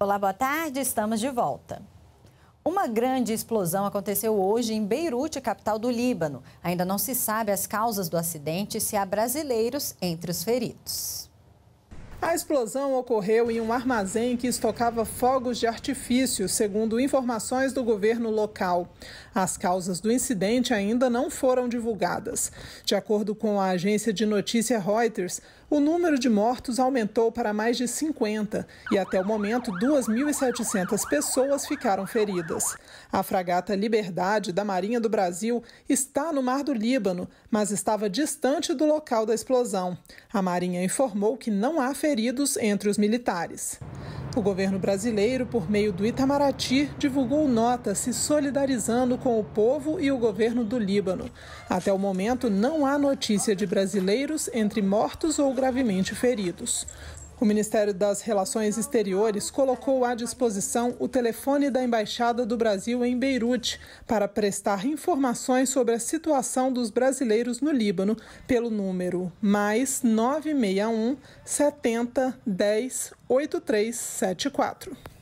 Olá, boa tarde, estamos de volta. Uma grande explosão aconteceu hoje em Beirute, capital do Líbano. Ainda não se sabe as causas do acidente e se há brasileiros entre os feridos. A explosão ocorreu em um armazém que estocava fogos de artifício, segundo informações do governo local. As causas do incidente ainda não foram divulgadas. De acordo com a agência de notícia Reuters, o número de mortos aumentou para mais de 50 e até o momento 2.700 pessoas ficaram feridas. A fragata Liberdade da Marinha do Brasil está no mar do Líbano, mas estava distante do local da explosão. A Marinha informou que não há feridos feridos entre os militares. O governo brasileiro, por meio do Itamaraty, divulgou nota se solidarizando com o povo e o governo do Líbano. Até o momento, não há notícia de brasileiros entre mortos ou gravemente feridos. O Ministério das Relações Exteriores colocou à disposição o telefone da Embaixada do Brasil em Beirute para prestar informações sobre a situação dos brasileiros no Líbano pelo número mais 961 70 10 8374.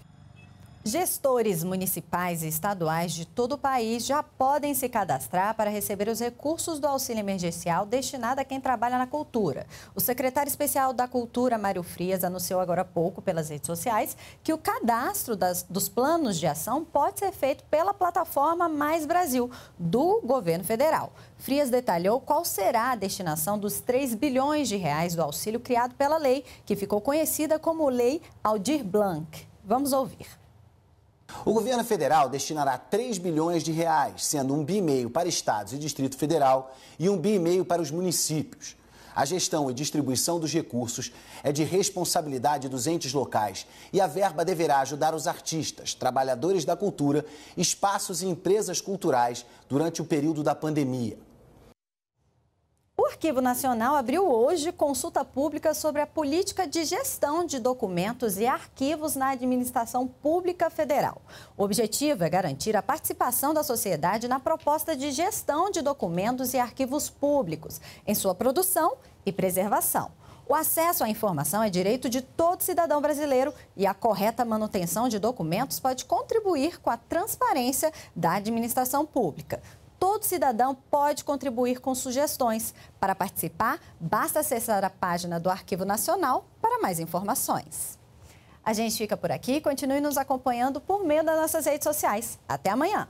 Gestores municipais e estaduais de todo o país já podem se cadastrar para receber os recursos do auxílio emergencial destinado a quem trabalha na cultura. O secretário especial da Cultura, Mário Frias, anunciou agora há pouco pelas redes sociais que o cadastro das, dos planos de ação pode ser feito pela plataforma Mais Brasil, do governo federal. Frias detalhou qual será a destinação dos 3 bilhões de reais do auxílio criado pela lei, que ficou conhecida como Lei Aldir Blanc. Vamos ouvir. O governo federal destinará 3 bilhões de reais, sendo um bi e meio para estados e Distrito Federal e um bi e meio para os municípios. A gestão e distribuição dos recursos é de responsabilidade dos entes locais e a verba deverá ajudar os artistas, trabalhadores da cultura, espaços e empresas culturais durante o período da pandemia. Arquivo Nacional abriu hoje consulta pública sobre a política de gestão de documentos e arquivos na administração pública federal. O objetivo é garantir a participação da sociedade na proposta de gestão de documentos e arquivos públicos, em sua produção e preservação. O acesso à informação é direito de todo cidadão brasileiro e a correta manutenção de documentos pode contribuir com a transparência da administração pública todo cidadão pode contribuir com sugestões. Para participar, basta acessar a página do Arquivo Nacional para mais informações. A gente fica por aqui. Continue nos acompanhando por meio das nossas redes sociais. Até amanhã!